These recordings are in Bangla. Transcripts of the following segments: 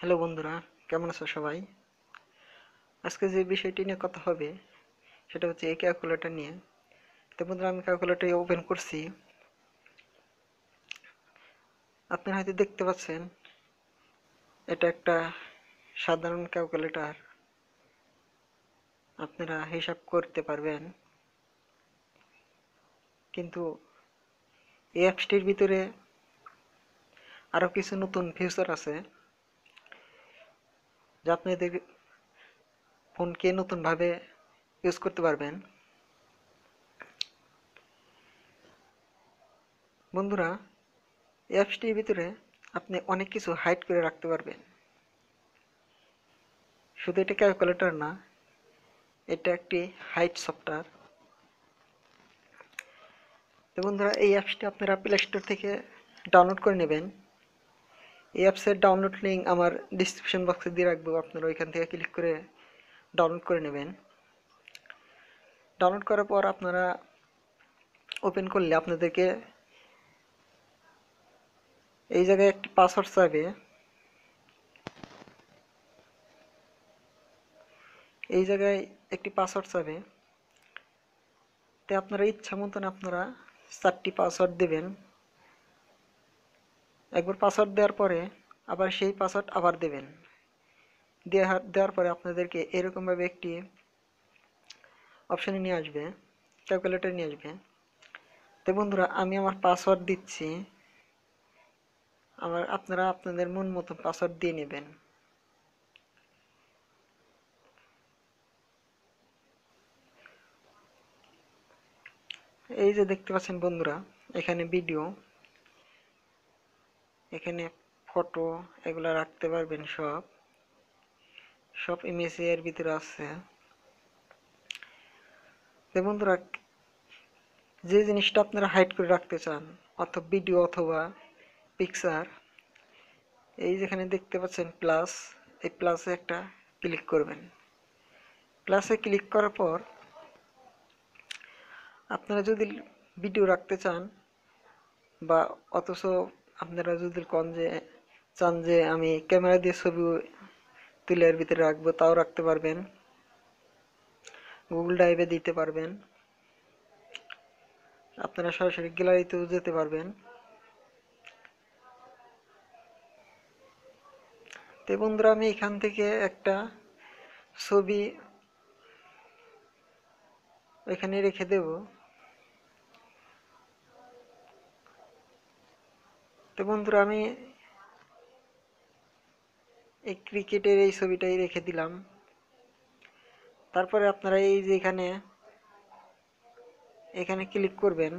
হ্যালো বন্ধুরা কেমন আছো সবাই আজকে যে বিষয়টি নিয়ে কথা হবে সেটা হচ্ছে এই ক্যালকুলেটার নিয়ে তো বন্ধুরা আমি ক্যালকুলেটার ওপেন করছি আপনারা হয়তো দেখতে পাচ্ছেন এটা একটা সাধারণ ক্যালকুলেটার আপনারা হিসাব করতে পারবেন কিন্তু এই অ্যাপসটির ভিতরে আরও কিছু নতুন ফিউচার আছে যে আপনি এদের ফোনকে নতুনভাবে ইউজ করতে পারবেন বন্ধুরা অ্যাপসটির ভিতরে আপনি অনেক কিছু হাইড করে রাখতে পারবেন শুধু এটা ক্যালকুলেটর না এটা একটি হাইট সফটওয়্যার তো বন্ধুরা এই অ্যাপসটি আপনারা প্লে স্টোর থেকে ডাউনলোড করে নেবেন এই অ্যাপসের ডাউনলোড লিঙ্ক আমার ডিসক্রিপশন বক্সে দিয়ে রাখবো আপনারা ওইখান থেকে ক্লিক করে ডাউনলোড করে নেবেন ডাউনলোড করার পর আপনারা ওপেন করলে আপনাদেরকে এই জায়গায় একটি পাসওয়ার্ড চাইবে এই জায়গায় একটি পাসওয়ার্ড চাইবে তে আপনারা ইচ্ছা মতন আপনারা চারটি পাসওয়ার্ড দেবেন একবার পাসওয়ার্ড দেওয়ার পরে আবার সেই পাসওয়ার্ড আবার দেবেন দেওয়ার পরে আপনাদেরকে এরকমভাবে একটি অপশানে নিয়ে আসবে ক্যালকুলেটার নিয়ে আসবে তো বন্ধুরা আমি আমার পাসওয়ার্ড দিচ্ছি আমার আপনারা আপনাদের মন মতো পাসওয়ার্ড দিয়ে নেবেন এই যে দেখতে পাচ্ছেন বন্ধুরা এখানে ভিডিও এখানে ফটো এগুলো রাখতে পারবেন সব সব ইমেজে এর ভিতরে আছে তো বন্ধুরা যে জিনিসটা আপনারা হাইড করে রাখতে চান অথবা ভিডিও অথবা পিকচার এই যেখানে দেখতে পাচ্ছেন প্লাস এই প্লাসে একটা ক্লিক করবেন প্লাসে ক্লিক করার পর আপনারা যদি ভিডিও রাখতে চান বা অথচ আপনারা যদি কন যে চান যে আমি ক্যামেরা দিয়ে ছবি তুলের ভিতরে রাখবো তাও রাখতে পারবেন গুগল ড্রাইভে দিতে পারবেন আপনারা সরাসরি গ্যালারিতেও যেতে পারবেন তো বন্ধুরা আমি এখান থেকে একটা ছবি এখানে রেখে দেবো তো বন্ধুরা আমি এই ক্রিকেটের এই ছবিটাই রেখে দিলাম তারপরে আপনারা এই যে এখানে এখানে ক্লিক করবেন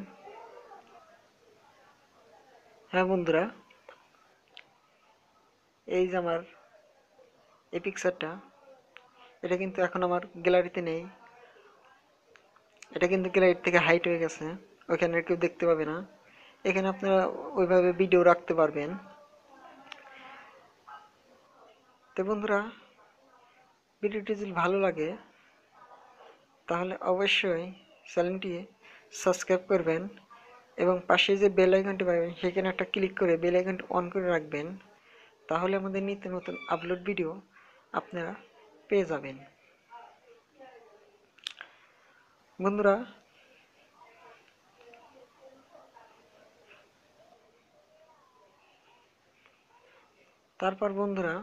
হ্যাঁ বন্ধুরা এই যে আমার এই পিকচারটা এটা কিন্তু এখন আমার গ্যালারিতে নেই এটা কিন্তু গ্যালারির থেকে হাইট হয়ে গেছে ওখানে কেউ দেখতে পাবে না এখানে আপনারা ওইভাবে ভিডিও রাখতে পারবেন তো বন্ধুরা ভিডিওটি যদি ভালো লাগে তাহলে অবশ্যই চ্যানেলটি সাবস্ক্রাইব করবেন এবং পাশে যে বেল আইকনটি পাবেন সেখানে একটা ক্লিক করে বেল আইকনটি অন করে রাখবেন তাহলে আমাদের নিত্য নতুন আপলোড ভিডিও আপনারা পেয়ে যাবেন বন্ধুরা তারপর বন্ধুরা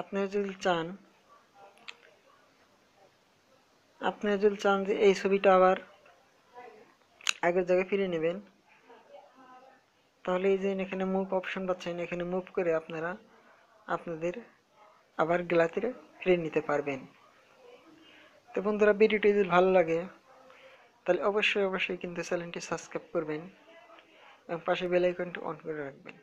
আপনি যদি চান আপনি যদি চান যে এই ছবিটা আবার আগের জায়গায় ফিরে নেবেন তাহলে এই যে এখানে মুভ অপশন পাচ্ছেন এখানে মুভ করে আপনারা আপনাদের আবার গ্লাতিরে ফিরে নিতে পারবেন তো বন্ধুরা ভিডিওটি যদি ভালো লাগে তাহলে অবশ্যই অবশ্যই কিন্তু চ্যানেলটি সাবস্ক্রাইব করবেন এবং পাশে বেল আইকনটি অন করে রাখবেন